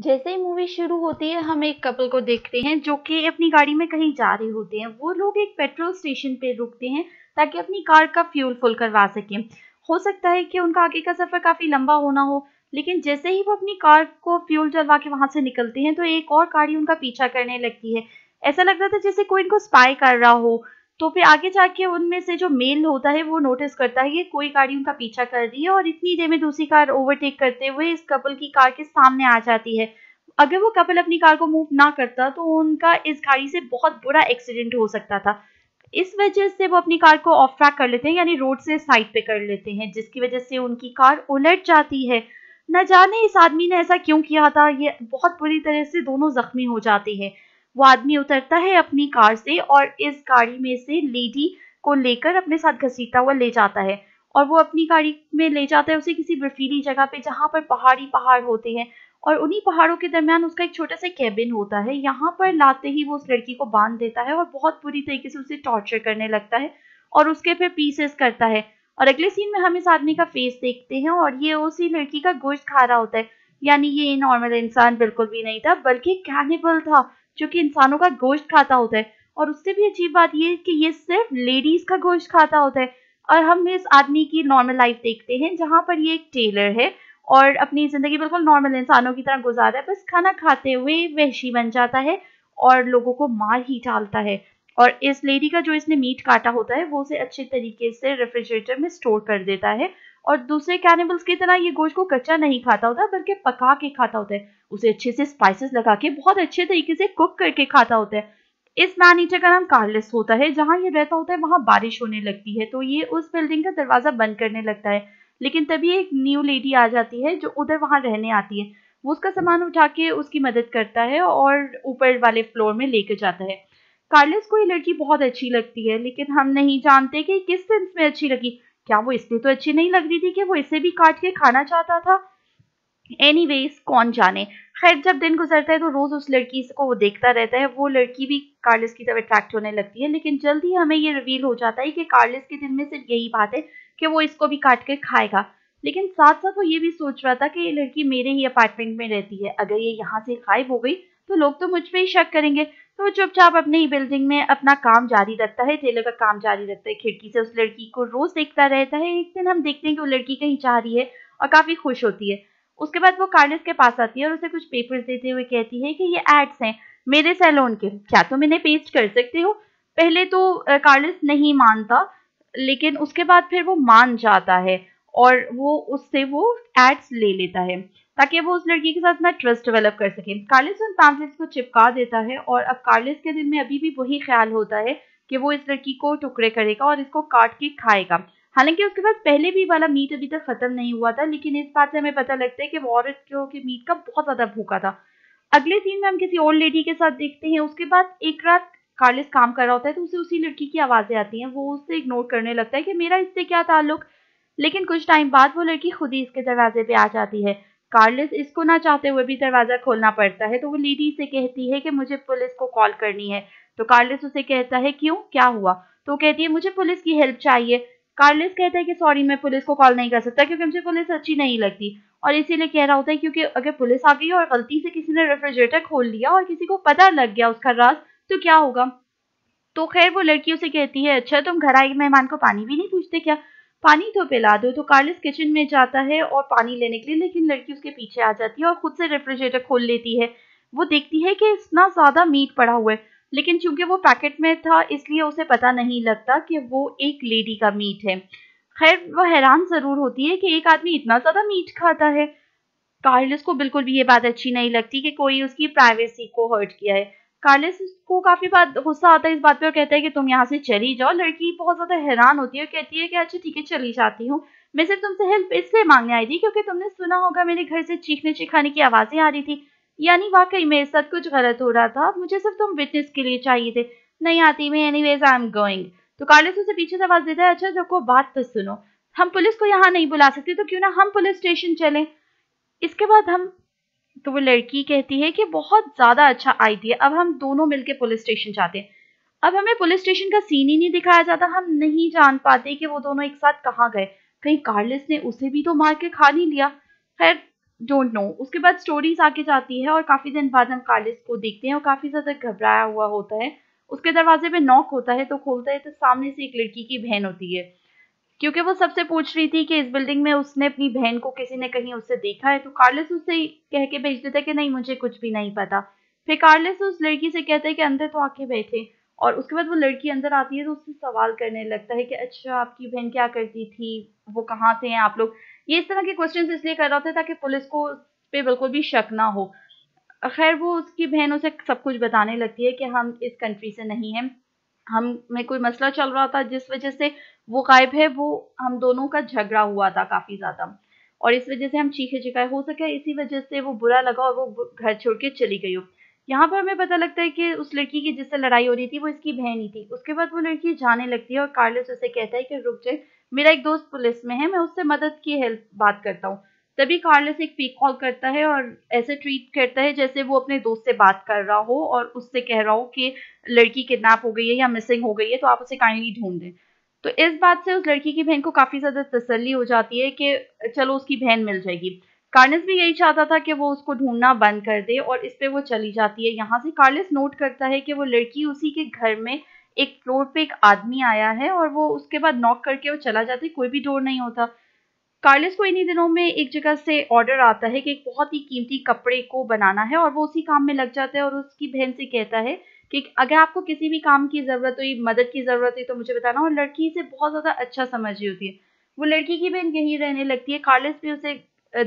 जैसे ही मूवी शुरू होती है हम एक कपल को देखते हैं जो कि अपनी गाड़ी में कहीं जा रहे होते हैं वो लोग एक पेट्रोल स्टेशन पे रुकते हैं ताकि अपनी कार का फ्यूल फुल करवा सकें हो सकता है कि उनका आगे का सफ़र काफ़ी लंबा होना हो लेकिन जैसे ही वो अपनी कार को फ्यूल जलवा के वहां से निकलते हैं तो एक और गाड़ी उनका पीछा करने लगती है ऐसा लग रहा था जैसे कोई इनको स्पाई कर रहा हो तो फिर आगे जाके उनमें से जो मेल होता है वो नोटिस करता है कि कोई गाड़ी उनका पीछा कर रही है और इतनी देर में दूसरी कार ओवरटेक करते हुए इस कपल की कार के सामने आ जाती है अगर वो कपल अपनी कार को मूव ना करता तो उनका इस गाड़ी से बहुत बुरा एक्सीडेंट हो सकता था इस वजह से वो अपनी कार को ऑफ ट्रैक कर लेते हैं यानी रोड से साइड पे कर लेते हैं जिसकी वजह से उनकी कार उलट जाती है न जाने इस आदमी ने ऐसा क्यों किया था ये बहुत बुरी तरह से दोनों जख्मी हो जाते हैं वो आदमी उतरता है अपनी कार से और इस गाड़ी में से लेडी को लेकर अपने साथ घसीटता हुआ ले जाता है और वो अपनी गाड़ी में ले जाता है उसे किसी बर्फीली जगह पे जहाँ पर पहाड़ी पहाड़ होते हैं और उन्हीं पहाड़ों के दरमियान उसका एक छोटा सा कैबिन होता है यहाँ पर लाते ही वो उस लड़की को बांध देता है और बहुत बुरी तरीके से उसे टॉर्चर करने लगता है और उसके फिर पीसेस करता है और अगले सीन में हम इस आदमी का फेस देखते हैं और ये उसी लड़की का गोश्त खा रहा होता है यानी ये नॉर्मल इंसान बिल्कुल भी नहीं था बल्कि कैनिबल था जो कि इंसानों का गोश्त खाता होता है और उससे भी अजीब बात यह है कि ये सिर्फ लेडीज का गोश्त खाता होता है और हम इस आदमी की नॉर्मल लाइफ देखते हैं जहाँ पर ये एक टेलर है और अपनी ज़िंदगी बिल्कुल नॉर्मल इंसानों की तरह गुजारा है बस खाना खाते हुए वहशी बन जाता है और लोगों को मार ही डालता है और इस लेडी का जो इसने मीट काटा होता है वो उसे अच्छे तरीके से रेफ्रिजरेटर में स्टोर कर देता है और दूसरे कैनिबल्स की तरह ये गोश्त को कच्चा नहीं खाता होता बल्कि पका के खाता होता है उसे अच्छे से स्पाइसेस लगा के बहुत अच्छे तरीके से कुक करके खाता होता है इस मैन ईटर का नाम कार्लिस होता है जहाँ ये रहता होता है वहाँ बारिश होने लगती है तो ये उस बिल्डिंग का दरवाज़ा बंद करने लगता है लेकिन तभी एक न्यू लेडी आ जाती है जो उधर वहाँ रहने आती है वो उसका सामान उठा के उसकी मदद करता है और ऊपर वाले फ्लोर में लेके जाता है कार्लिस को ये लड़की बहुत अच्छी लगती है लेकिन हम नहीं जानते कि किस सेंस में अच्छी लगी क्या वो इसलिए तो अच्छी नहीं लग रही थी कि वो इसे भी काट के खाना चाहता था एनी कौन जाने खैर जब दिन गुजरता है तो रोज उस लड़की को वो देखता रहता है वो लड़की भी कार्लिस की तरफ अट्रैक्ट होने लगती है लेकिन जल्दी हमें ये रिवील हो जाता है कि कार्लिस के दिन में सिर्फ यही बात है कि वो इसको भी काट के खाएगा लेकिन साथ साथ वो ये भी सोच रहा था कि ये लड़की मेरे ही अपार्टमेंट में रहती है अगर ये यहाँ से गायब हो गई तो लोग तो मुझ पर ही शक करेंगे तो चुपचाप अपने ही बिल्डिंग में अपना काम जारी रखता है टेलर का काम जारी रखता है खिड़की से उस लड़की को रोज देखता रहता है एक दिन हम देखते हैं कि वो लड़की कहीं जा रही है और काफी खुश होती है उसके बाद वो कार्लिस के पास आती है और उसे कुछ पेपर देते हुए कहती है कि ये एड्स हैं मेरे सैलून के क्या तुम तो इन्हें पेस्ट कर सकते हो पहले तो कार्लिस नहीं मानता लेकिन उसके बाद फिर वो मान जाता है और वो उससे वो एड्स ले लेता है ताकि वो उस लड़की के साथ ना ट्रस्ट डेवलप कर सके कार्लिस उन पैम्फलेट्स को चिपका देता है और अब कार्लिस के दिल में अभी भी वही ख्याल होता है कि वो इस लड़की को टुकड़े करेगा और इसको काट के खाएगा हालांकि उसके पास पहले भी वाला मीट अभी तक खत्म नहीं हुआ था लेकिन इस बात से हमें पता लगता है कि वॉरिस जो कि मीट का बहुत ज्यादा भूखा था अगले सीन में हम किसी ओल्ड लेडी के साथ देखते हैं उसके बाद एक रात कार्लिस काम कर रहा होता है तो उसे उसी लड़की की आवाज़ें आती हैं वो उससे इग्नोर करने लगता है कि मेरा इससे क्या ताल्लुक लेकिन कुछ टाइम बाद वो लड़की खुद ही इसके दरवाजे पे आ जाती है कार्लिस इसको ना चाहते हुए भी दरवाज़ा खोलना पड़ता है तो वो लेडी से कहती है कि मुझे पुलिस को कॉल करनी है तो कार्लिस उसे कहता है क्यों क्या हुआ तो कहती है मुझे पुलिस की हेल्प चाहिए कार्लिस कहता है कि सॉरी मैं पुलिस को कॉल नहीं कर सकता क्योंकि मुझे पुलिस अच्छी नहीं लगती और इसीलिए कह रहा होता है क्योंकि अगर पुलिस आ गई और गलती से किसी ने रेफ्रिजरेटर खोल लिया और किसी को पता लग गया उसका राज तो क्या होगा तो खैर वो लड़की उसे कहती है अच्छा तुम घर आए मेहमान को पानी भी नहीं पूछते क्या पानी तो पिला दो तो कार्लिस किचन में जाता है और पानी लेने के लिए लेकिन लड़की उसके पीछे आ जाती है और खुद से रेफ्रिजरेटर खोल लेती है वो देखती है कि इतना ज़्यादा मीट पड़ा हुआ है लेकिन चूंकि वो पैकेट में था इसलिए उसे पता नहीं लगता कि वो एक लेडी का मीट है खैर वह हैरान ज़रूर होती है कि एक आदमी इतना ज़्यादा मीट खाता है कार्लिस को बिल्कुल भी ये बात अच्छी नहीं लगती कि कोई उसकी प्राइवेसी को हर्ट किया है कार्लिस को काफी बात गुस्सा आता है इस बात पे और कहता है कि तुम यहाँ से चली जाओ लड़की बहुत ज्यादा हैरान होती है और कहती है कि अच्छा ठीक है चली जाती हूँ मैं सिर्फ तुमसे हेल्प इसलिए मांगने आई थी क्योंकि तुमने सुना होगा मेरे घर से चीखने चिखाने की आवाजें आ रही थी यानी वाकई मेरे साथ कुछ गलत हो रहा था मुझे सिर्फ तुम विटनेस के लिए चाहिए थे नहीं आती मैं anyways I am going तो कार्लिस उसे पीछे से आवाज देता है अच्छा देखो बात तो सुनो हम पुलिस को यहाँ नहीं बुला सकते तो क्यों ना हम पुलिस स्टेशन चले इसके बाद हम तो वो लड़की कहती है कि बहुत ज़्यादा अच्छा आइडिया अब हम दोनों मिलके पुलिस स्टेशन जाते हैं अब हमें पुलिस स्टेशन का सीन ही नहीं दिखाया जाता हम नहीं जान पाते कि वो दोनों एक साथ कहाँ गए कहीं कार्लिस ने उसे भी तो मार के खा नहीं लिया खैर डोंट नो उसके बाद स्टोरीज आके जाती है और काफ़ी दिन बाद हम कार्लिस को देखते हैं और काफ़ी ज़्यादा घबराया हुआ होता है उसके दरवाजे पे नॉक होता है तो खोलता है तो सामने से एक लड़की की बहन होती है क्योंकि वो सबसे पूछ रही थी कि इस बिल्डिंग में उसने अपनी बहन को किसी ने कहीं उससे देखा है तो कार्लिस उससे कह के भेज देता है कि नहीं मुझे कुछ भी नहीं पता फिर कार्लिस उस लड़की से कहते हैं कि अंदर तो आके बैठे और उसके बाद वो लड़की अंदर आती है तो उससे सवाल करने लगता है कि अच्छा आपकी बहन क्या करती थी वो कहाँ से हैं आप लोग ये इस तरह के क्वेश्चन इसलिए कर रहा था ताकि पुलिस को उस पर बिल्कुल भी शक ना हो खैर वो उसकी बहन उसे सब कुछ बताने लगती है कि हम इस कंट्री से नहीं हैं हम में कोई मसला चल रहा था जिस वजह से वो गायब है वो हम दोनों का झगड़ा हुआ था काफी ज्यादा और इस वजह से हम चीखे चिखाए हो सके इसी वजह से वो बुरा लगा और वो घर छोड़ के चली गई हो यहाँ पर हमें पता लगता है कि उस लड़की की जिससे लड़ाई हो रही थी वो इसकी बहन ही थी उसके बाद वो लड़की जाने लगती है और कार्लिस उसे कहता है कि रुक जाए मेरा एक दोस्त पुलिस में है मैं उससे मदद की हेल्प बात करता हूँ तभी कार्लस एक फेक कॉल करता है और ऐसे ट्रीट करता है जैसे वो अपने दोस्त से बात कर रहा हो और उससे कह रहा हो कि लड़की किडनैप हो गई है या मिसिंग हो गई है तो आप उसे काइंडली ढूंढ दें तो इस बात से उस लड़की की बहन को काफ़ी ज़्यादा तसली हो जाती है कि चलो उसकी बहन मिल जाएगी कार्लस भी यही चाहता था कि वो उसको ढूंढना बंद कर दे और इस पर वो चली जाती है यहाँ से कार्लस नोट करता है कि वो लड़की उसी के घर में एक फ्लोर पे एक आदमी आया है और वो उसके बाद नॉक करके वो चला जाता है कोई भी डोर नहीं होता कार्लेस को इन्हीं दिनों में एक जगह से ऑर्डर आता है कि एक बहुत ही कीमती कपड़े को बनाना है और वो उसी काम में लग जाता है और उसकी बहन से कहता है कि अगर आपको किसी भी काम की ज़रूरत हुई मदद की ज़रूरत हुई तो मुझे बताना और लड़की इसे बहुत ज़्यादा अच्छा समझ रही होती है वो लड़की की बहन यही रहने लगती है कार्लेस भी उसे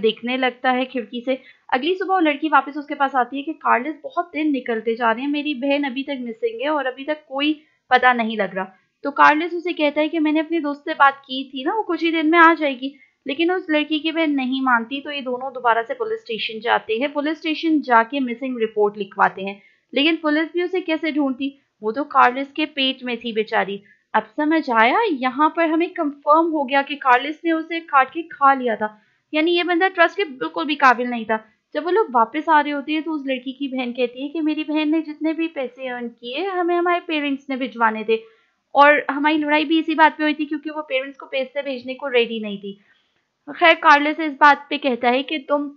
देखने लगता है खिड़की से अगली सुबह वो लड़की वापस उसके पास आती है कि कार्लेस बहुत दिन निकलते जा रहे हैं मेरी बहन अभी तक मिसिंग है और अभी तक कोई पता नहीं लग रहा तो कार्लेस उसे कहता है कि मैंने अपने दोस्त से बात की थी ना वो कुछ ही दिन में आ जाएगी लेकिन उस लड़की की बहन नहीं मानती तो ये दोनों दोबारा से पुलिस स्टेशन जाते हैं पुलिस स्टेशन जाके मिसिंग रिपोर्ट लिखवाते हैं लेकिन पुलिस भी उसे कैसे ढूंढती वो तो कार्लिस के पेट में थी बेचारी अब समझ आया यहाँ पर हमें कंफर्म हो गया कि कार्लिस ने उसे काट के खा लिया था यानी ये बंदा ट्रस्ट के बिल्कुल भी काबिल नहीं था जब वो लोग वापस आ रहे होते हैं तो उस लड़की की बहन कहती है कि मेरी बहन ने जितने भी पैसे अर्न किए हमें हमारे पेरेंट्स ने भिजवाने थे और हमारी लड़ाई भी इसी बात पे हुई थी क्योंकि वो पेरेंट्स को पैसे भेजने को रेडी नहीं थी खैर कार्लस इस बात पे कहता है कि तुम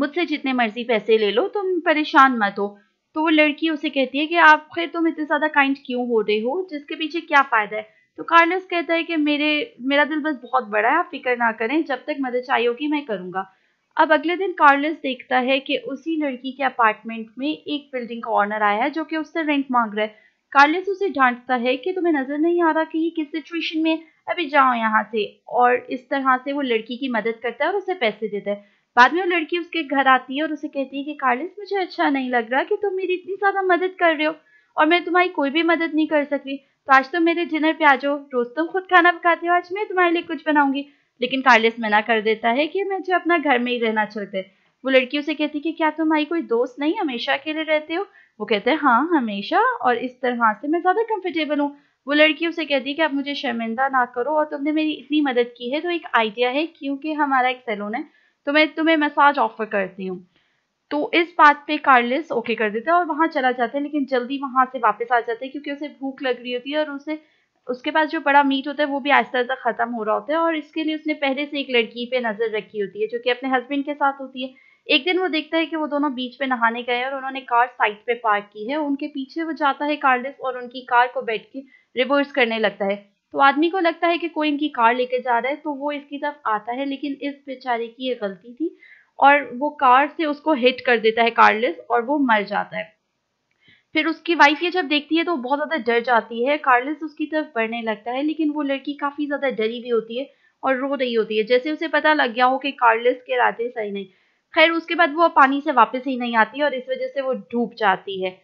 मुझसे जितने मर्जी पैसे ले लो तुम परेशान मत हो तो वो लड़की उसे कहती है कि आप खैर तुम इतने ज़्यादा काइंड क्यों हो रहे हो जिसके पीछे क्या फ़ायदा है तो कार्लस कहता है कि मेरे मेरा दिल बस बहुत बड़ा है आप फिक्र ना करें जब तक मदद चाहिए होगी मैं करूंगा अब अगले दिन कार्लस देखता है कि उसी लड़की के अपार्टमेंट में एक बिल्डिंग का ऑनर आया है जो कि उससे रेंट मांग रहा है कार्लस उसे डांटता है कि तुम्हें नज़र नहीं आ रहा कि ये किस सिचुएशन में अभी जाओ यहाँ से और इस तरह से वो लड़की की मदद करता है और उसे पैसे देता है बाद में वो लड़की उसके घर आती है और उसे कहती है कि कार्लिस मुझे अच्छा नहीं लग रहा कि तुम मेरी इतनी ज़्यादा मदद कर रहे हो और मैं तुम्हारी कोई भी मदद नहीं कर सकती तो आज तुम मेरे डिनर पे आ जाओ रोज़ तुम खुद खाना पकाते हो आज मैं तुम्हारे लिए कुछ बनाऊंगी लेकिन कार्लिस मना कर देता है कि मुझे अपना घर में ही रहना चाहते है वो लड़की उसे कहती है कि क्या तुम्हारी कोई दोस्त नहीं हमेशा अकेले रहते हो वो कहते हैं हाँ हमेशा और इस तरह से मैं ज़्यादा कंफर्टेबल हूँ वो लड़की उसे कहती है कि आप मुझे शर्मिंदा ना करो और तुमने मेरी इतनी मदद की है तो एक आइडिया है क्योंकि हमारा एक सैलून है तो मैं तुम्हें मसाज ऑफर करती हूँ तो इस बात पे कार्लिस ओके कर देता है और वहाँ चला जाता है लेकिन जल्दी वहाँ से वापस आ जाता है क्योंकि उसे भूख लग रही होती है और उसे उसके पास जो बड़ा मीट होता है वो भी आहिस्ता आहिस्ता ख़त्म हो रहा होता है और इसके लिए उसने पहले से एक लड़की पे नज़र रखी होती है जो कि अपने हस्बैंड के साथ होती है एक दिन वो देखता है कि वो दोनों बीच पे नहाने गए और उन्होंने कार साइड पे पार्क की है उनके पीछे वो जाता है कार्लिस और उनकी कार को बैठ के रिवर्स करने लगता है तो आदमी को लगता है कि कोई इनकी कार लेके जा रहा है तो वो इसकी तरफ आता है लेकिन इस बेचारे की ये गलती थी और वो कार से उसको हिट कर देता है कार्लिस और वो मर जाता है फिर उसकी वाइफ ये जब देखती है तो बहुत ज़्यादा डर जाती है कार्लिस उसकी तरफ बढ़ने लगता है लेकिन वो लड़की काफ़ी ज़्यादा डरी भी होती है और रो रही होती है जैसे उसे पता लग गया हो कि कार्लिस के रातें सही नहीं खैर उसके बाद वो पानी से वापस ही नहीं आती और इस वजह से वो डूब जाती है